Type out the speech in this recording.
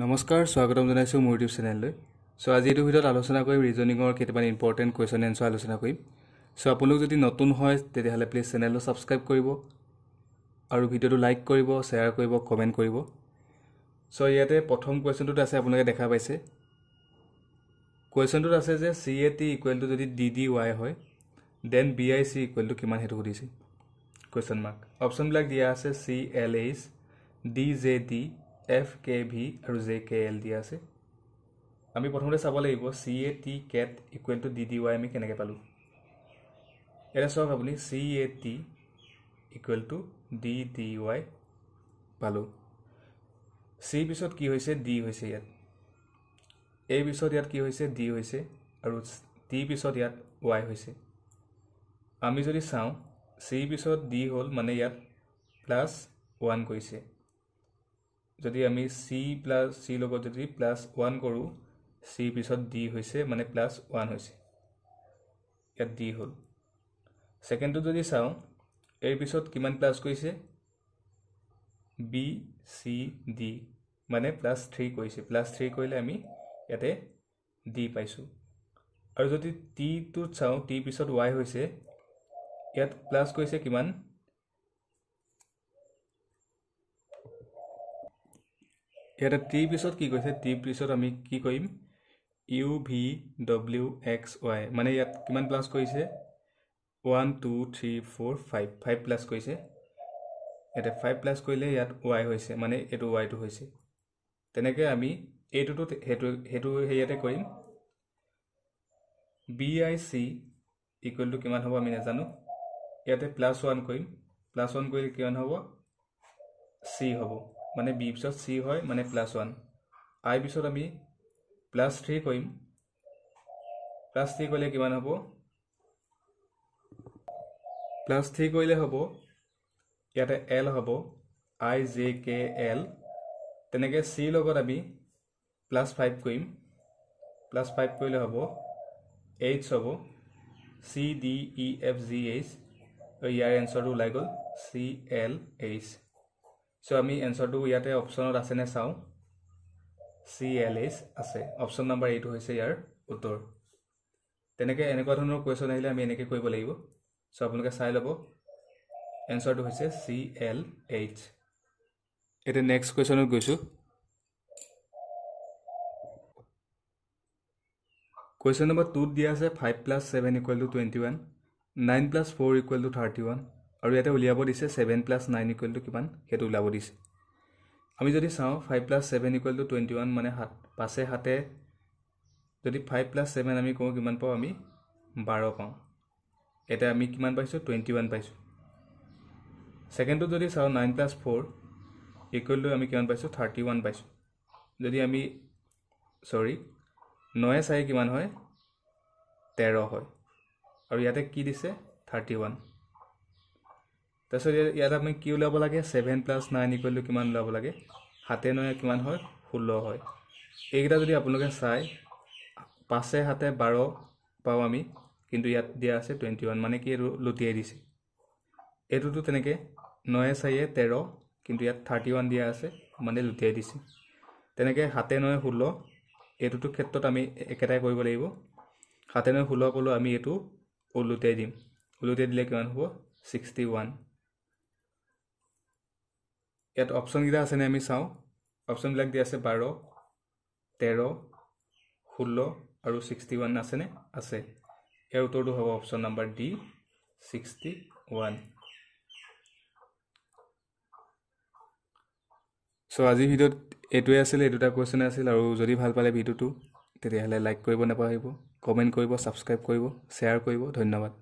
নমস্কাৰ স্বাগতম জনাইছোঁ মোৰ ইউটিউব চেনেললৈ চ' আজি এইটো ভিডিঅ'ত আলোচনা কৰিম ৰিজনিঙৰ কেইটামান ইম্পৰ্টেণ্ট কুৱেশ্যন এনচাৰ আলোচনা কৰিম চ' আপোনালোক যদি নতুন হয় তেতিয়াহ'লে প্লিজ চেনেলটো ছাবস্ক্ৰাইব কৰিব আৰু ভিডিঅ'টো লাইক কৰিব শ্বেয়াৰ কৰিব কমেণ্ট কৰিব চ' ইয়াতে প্ৰথম কুৱেশ্যনটোত আছে আপোনালোকে দেখা পাইছে কুৱেশ্যনটোত আছে যে C A T equal to যদি ডি ডি ৱাই হয় দেন বি আই চি ইকুৱেলটো কিমান সেইটো সুধিছে কুৱেশ্যন মাৰ্ক অপশ্যনবিলাক দিয়া আছে C L H D J D F K V আৰু জে কে এল দিয়া আছে আমি প্ৰথমতে চাব লাগিব C A T cat equal to D D Y আমি কেনেকৈ পালোঁ এতিয়া চাওক আপুনি C A T equal to D D Y পালোঁ চি পিছত কি হৈছে ডি হৈছে ইয়াত এ পিছত ইয়াত কি হৈছে ডি হৈছে আৰু টি পিছত ইয়াত ৱাই হৈছে আমি যদি চাওঁ চি পিছত ডি হ'ল মানে ইয়াত প্লাছ ওৱান কৰিছে যদি আমি চি প্লাছ চি লগত যদি প্লাছ ওৱান কৰোঁ চি পিছত ডি হৈছে মানে প্লাছ ওৱান হৈছে ইয়াত ডি হ'ল ছেকেণ্ডটো যদি চাওঁ এৰ পিছত কিমান প্লাছ কৰিছে বি চি ডি মানে প্লাছ থ্ৰী কৰিছে প্লাছ থ্ৰী কৰিলে আমি ইয়াতে ডি পাইছোঁ আৰু যদি টিটোত চাওঁ টি পিছত ৱাই হৈছে ইয়াত প্লাছ কৰিছে কিমান ইয়াতে টি পিছত কি কৈছে টি পিছত আমি কি কৰিম U V W X Y মানে ইয়াত কিমান প্লাছ কৰিছে one two three four five five plus কৰিছে ইয়াতে ফাইভ প্লাছ কৰিলে ইয়াত ৱাই হৈছে মানে এইটো ৱাইটো হৈছে তেনেকৈ আমি এইটোতো সেইটো সেইটো হেৰিয়াতে কৰিম B I C equal to কিমান হ'ব আমি নাজানো ইয়াতে প্লাছ ওৱান কৰিম প্লাছ ওৱান কৰিলে কিমান হ'ব চি হ'ব মানে বি পিছত চি হয় মানে প্লাছ ওৱান আই পিছত আমি প্লাছ থ্ৰী কৰিম প্লাছ থ্ৰী কৰিলে কিমান হ'ব প্লাছ থ্ৰী কৰিলে হ'ব ইয়াতে এল হ'ব আই জে কে এল তেনেকৈ চিৰ লগত আমি প্লাছ ফাইভ কৰিম প্লাছ ফাইভ কৰিলে হ'ব এইচ হ'ব C D E F G H ইয়াৰ এনচাৰটো ওলাই গ'ল চি এল এইচ চ' আমি এনচাৰটো ইয়াতে অপশ্যনত আছেনে চাওঁ চি এল এইচ আছে অপশ্যন নাম্বাৰ এইটো হৈছে ইয়াৰ উত্তৰ তেনেকৈ এনেকুৱা ধৰণৰ কুৱেশ্যন আহিলে আমি এনেকৈ কৰিব লাগিব চ' আপোনালোকে চাই ল'ব এনচাৰটো হৈছে চি এল এইচ এতিয়া নেক্সট কুৱেশ্যনত গৈছোঁ কুৱেশ্যন নম্বৰ টুত দিয়া আছে five plus seven equal to twenty one nine plus four equal to thirty one আৰু ইয়াতে উলিয়াব দিছে seven plus nine equal to কিমান সেইটো ওলাব দিছে আমি যদি চাওঁ five plus seven equal to twenty one মানে সাত পাছে হাতে যদি ফাইভ প্লাছ ছেভেন আমি কওঁ কিমান পাওঁ আমি বাৰ পাওঁ এতিয়া আমি কিমান পাইছোঁ টুৱেণ্টি ওৱান পাইছোঁ ছেকেণ্ডটো যদি চাওঁ nine plus four equal to আমি কিমান পাইছোঁ থাৰ্টি ওৱান পাইছোঁ যদি আমি চৰি নয়ে চাৰি কিমান হয় তেৰ হয় আৰু ইয়াতে কি দিছে থাৰ্টি ওৱান তাৰপিছত ইয়াত ইয়াত আমি কি ওলাব লাগে seven plus nine equal to কিমান ওলাব লাগে সাতে নয়ে কিমান হয় ষোল্ল হয় এইকেইটা যদি আপোনালোকে চাই পাঁচে সাতে বাৰ পাওঁ আমি কিন্তু ইয়াত দিয়া আছে টুৱেণ্টি ওৱান মানে কি এইটো লুটিয়াই দিছে এইটোতো তেনেকৈ নয়ে চাৰিয়ে তেৰ কিন্তু ইয়াত থাৰ্টি ওৱান দিয়া আছে মানে লুটিয়াই দিছে তেনেকৈ সাতে নয়ে ষোল্ল এইটোতো ক্ষেত্ৰত আমি একেটাই কৰিব লাগিব সাতে নয়ে ষোল্ল ক'লেও আমি এইটো ওলোটিয়াই দিম ওলোটিয়াই দিলে কিমান হ'ব ছিক্সটি ওৱান ইয়াত অপশ্যনকেইটা আছেনে আমি চাওঁ অপশ্যনবিলাক দিয়া আছে বাৰ তেৰ ষোল্ল আৰু ছিক্সটি ওৱান আছেনে আছে ইয়াৰ উত্তৰটো হ'ব option number D sixty one so' আজিৰ ভিডিঅ'ত এইটোৱে আছিলে এই দুটা কুৱেশ্যনে আছিল আৰু যদি ভাল পালে ভিডিঅ'টো তেতিয়াহ'লে লাইক কৰিব নাপাহৰিব কমেণ্ট কৰিব ছাবস্ক্ৰাইব কৰিব শ্বেয়াৰ কৰিব ধন্যবাদ